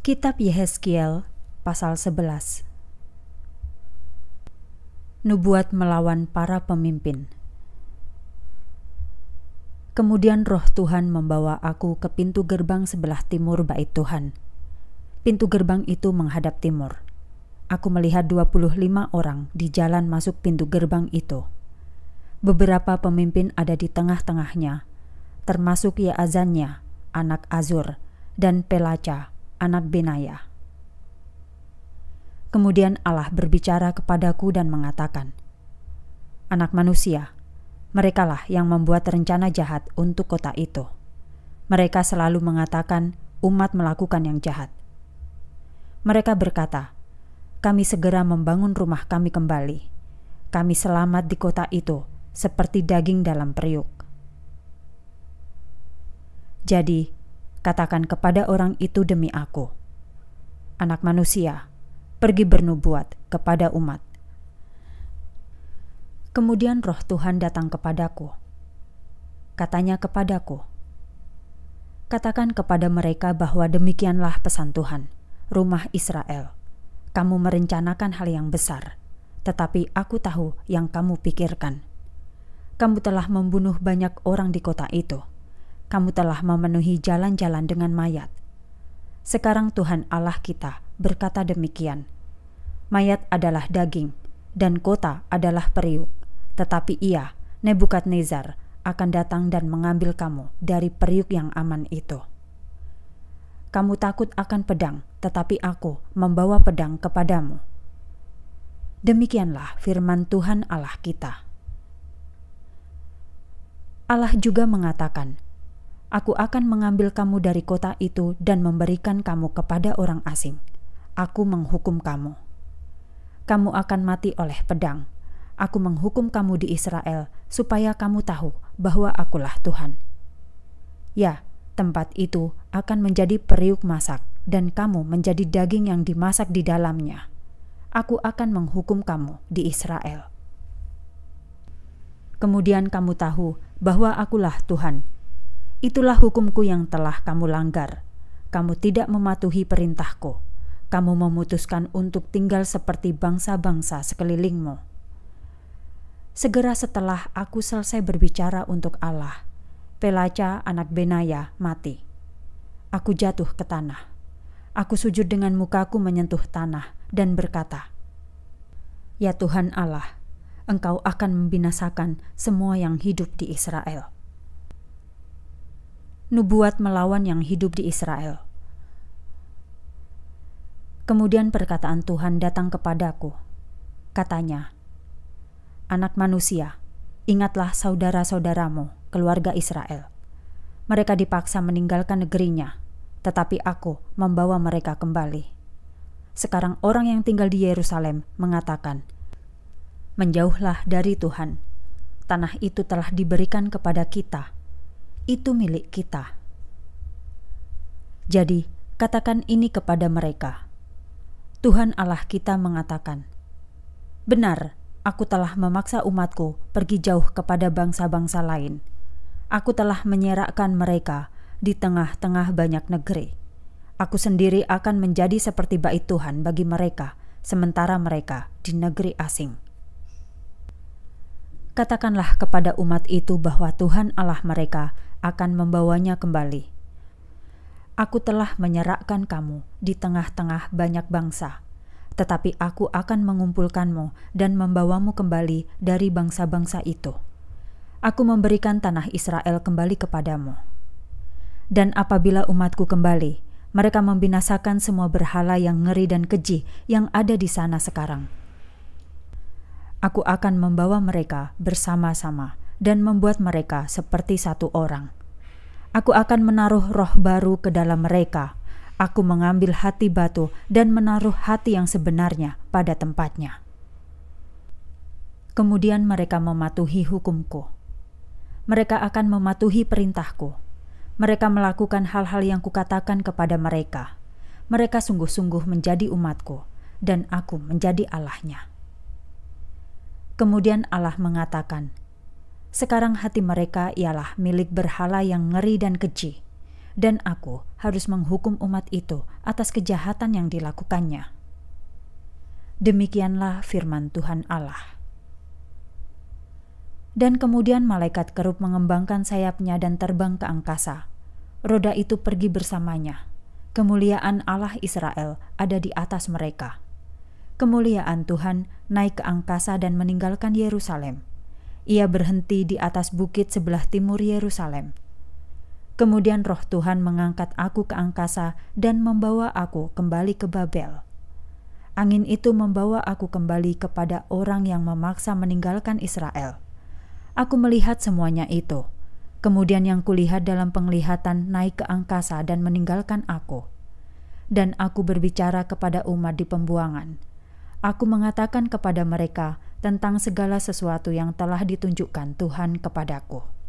Kitab Yehezkiel pasal 11 Nubuat melawan para pemimpin Kemudian roh Tuhan membawa aku ke pintu gerbang sebelah timur bait Tuhan. Pintu gerbang itu menghadap timur. Aku melihat 25 orang di jalan masuk pintu gerbang itu. Beberapa pemimpin ada di tengah-tengahnya, termasuk Yaazannya, anak Azur, dan Pelaca, anak Benaya. Kemudian Allah berbicara kepadaku dan mengatakan, Anak manusia, merekalah yang membuat rencana jahat untuk kota itu. Mereka selalu mengatakan umat melakukan yang jahat. Mereka berkata, kami segera membangun rumah kami kembali. Kami selamat di kota itu, seperti daging dalam periuk. Jadi, katakan kepada orang itu demi aku. Anak manusia, pergi bernubuat kepada umat. Kemudian roh Tuhan datang kepadaku. Katanya kepadaku, Katakan kepada mereka bahwa demikianlah pesan Tuhan, rumah Israel. Kamu merencanakan hal yang besar, tetapi aku tahu yang kamu pikirkan. Kamu telah membunuh banyak orang di kota itu kamu telah memenuhi jalan-jalan dengan mayat. Sekarang Tuhan Allah kita berkata demikian. Mayat adalah daging, dan kota adalah periuk. Tetapi ia, Nebukadnezar, akan datang dan mengambil kamu dari periuk yang aman itu. Kamu takut akan pedang, tetapi aku membawa pedang kepadamu. Demikianlah firman Tuhan Allah kita. Allah juga mengatakan, Aku akan mengambil kamu dari kota itu dan memberikan kamu kepada orang asing. Aku menghukum kamu. Kamu akan mati oleh pedang. Aku menghukum kamu di Israel supaya kamu tahu bahwa Akulah Tuhan. Ya, tempat itu akan menjadi periuk masak, dan kamu menjadi daging yang dimasak di dalamnya. Aku akan menghukum kamu di Israel. Kemudian kamu tahu bahwa Akulah Tuhan Itulah hukumku yang telah kamu langgar. Kamu tidak mematuhi perintahku. Kamu memutuskan untuk tinggal seperti bangsa-bangsa sekelilingmu. Segera setelah aku selesai berbicara untuk Allah, Pelaca anak Benaya mati. Aku jatuh ke tanah. Aku sujud dengan mukaku menyentuh tanah dan berkata, Ya Tuhan Allah, Engkau akan membinasakan semua yang hidup di Israel nubuat melawan yang hidup di Israel. Kemudian perkataan Tuhan datang kepadaku. Katanya, Anak manusia, ingatlah saudara-saudaramu, keluarga Israel. Mereka dipaksa meninggalkan negerinya, tetapi aku membawa mereka kembali. Sekarang orang yang tinggal di Yerusalem mengatakan, Menjauhlah dari Tuhan, tanah itu telah diberikan kepada kita.' itu milik kita. Jadi, katakan ini kepada mereka: Tuhan Allah kita mengatakan, "Benar, aku telah memaksa umatku pergi jauh kepada bangsa-bangsa lain. Aku telah menyerahkan mereka di tengah-tengah banyak negeri. Aku sendiri akan menjadi seperti bait Tuhan bagi mereka, sementara mereka di negeri asing." katakanlah kepada umat itu bahwa Tuhan Allah mereka akan membawanya kembali. Aku telah menyerahkan kamu di tengah-tengah banyak bangsa, tetapi aku akan mengumpulkanmu dan membawamu kembali dari bangsa-bangsa itu. Aku memberikan tanah Israel kembali kepadamu. Dan apabila umatku kembali, mereka membinasakan semua berhala yang ngeri dan keji yang ada di sana sekarang.' Aku akan membawa mereka bersama-sama dan membuat mereka seperti satu orang. Aku akan menaruh roh baru ke dalam mereka. Aku mengambil hati batu dan menaruh hati yang sebenarnya pada tempatnya. Kemudian mereka mematuhi hukumku. Mereka akan mematuhi perintahku. Mereka melakukan hal-hal yang kukatakan kepada mereka. Mereka sungguh-sungguh menjadi umatku, dan aku menjadi Allahnya. Kemudian Allah mengatakan, "Sekarang hati mereka ialah milik berhala yang ngeri dan keji, dan Aku harus menghukum umat itu atas kejahatan yang dilakukannya." Demikianlah firman Tuhan Allah. Dan kemudian malaikat kerub mengembangkan sayapnya dan terbang ke angkasa. Roda itu pergi bersamanya. Kemuliaan Allah Israel ada di atas mereka kemuliaan Tuhan naik ke angkasa dan meninggalkan Yerusalem. Ia berhenti di atas bukit sebelah timur Yerusalem. Kemudian roh Tuhan mengangkat aku ke angkasa dan membawa aku kembali ke Babel. Angin itu membawa aku kembali kepada orang yang memaksa meninggalkan Israel. Aku melihat semuanya itu. Kemudian yang kulihat dalam penglihatan naik ke angkasa dan meninggalkan aku. Dan aku berbicara kepada umat di pembuangan. Aku mengatakan kepada mereka tentang segala sesuatu yang telah ditunjukkan Tuhan kepadaku.